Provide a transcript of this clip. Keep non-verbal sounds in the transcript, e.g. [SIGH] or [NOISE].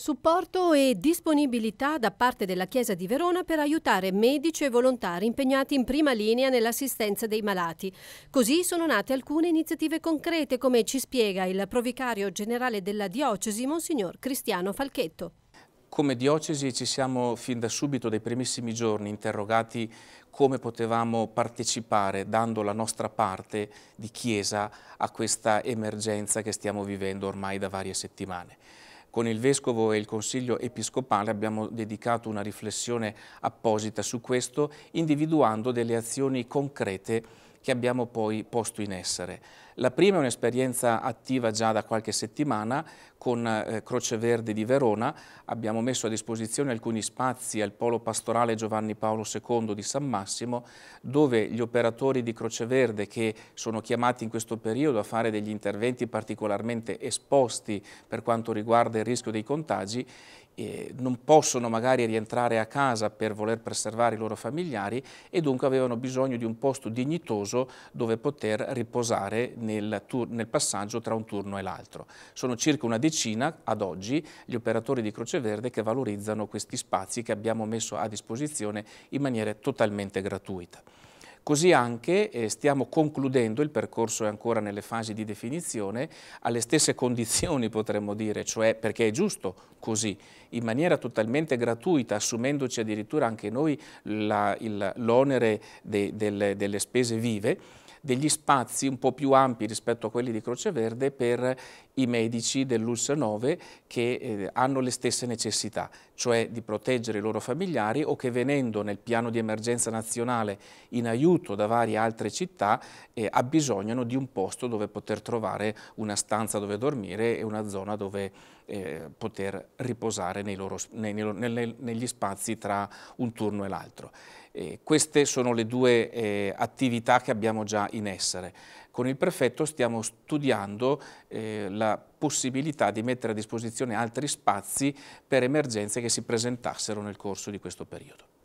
Supporto e disponibilità da parte della Chiesa di Verona per aiutare medici e volontari impegnati in prima linea nell'assistenza dei malati. Così sono nate alcune iniziative concrete, come ci spiega il provicario generale della diocesi, Monsignor Cristiano Falchetto. Come diocesi ci siamo fin da subito, dai primissimi giorni, interrogati come potevamo partecipare dando la nostra parte di Chiesa a questa emergenza che stiamo vivendo ormai da varie settimane. Con il Vescovo e il Consiglio Episcopale abbiamo dedicato una riflessione apposita su questo, individuando delle azioni concrete che abbiamo poi posto in essere. La prima è un'esperienza attiva già da qualche settimana con eh, Croce Verde di Verona, abbiamo messo a disposizione alcuni spazi al polo pastorale Giovanni Paolo II di San Massimo dove gli operatori di Croce Verde che sono chiamati in questo periodo a fare degli interventi particolarmente esposti per quanto riguarda il rischio dei contagi eh, non possono magari rientrare a casa per voler preservare i loro familiari e dunque avevano bisogno di un posto dignitoso pauroso dove poter riposare nel, nel passaggio tra un turno e l'altro. Sono circa una decina ad oggi gli operatori di Croce Verde che valorizzano questi spazi che abbiamo messo a disposizione in maniera totalmente gratuita. Così anche eh, stiamo concludendo, il percorso è ancora nelle fasi di definizione, alle stesse condizioni [LAUGHS] potremmo dire, cioè perché è giusto così, in maniera totalmente gratuita, assumendoci addirittura anche noi l'onere de, delle, delle spese vive, degli spazi un po' più ampi rispetto a quelli di Croce Verde per i medici dell'ULS 9 che eh, hanno le stesse necessità, cioè di proteggere i loro familiari o che venendo nel piano di emergenza nazionale in aiuto da varie altre città eh, abbisognano di un posto dove poter trovare una stanza dove dormire e una zona dove eh, poter riposare nei loro, nei, nei, negli spazi tra un turno e l'altro. Eh, queste sono le due eh, attività che abbiamo già in essere. Con il prefetto stiamo studiando eh, la possibilità di mettere a disposizione altri spazi per emergenze che si presentassero nel corso di questo periodo.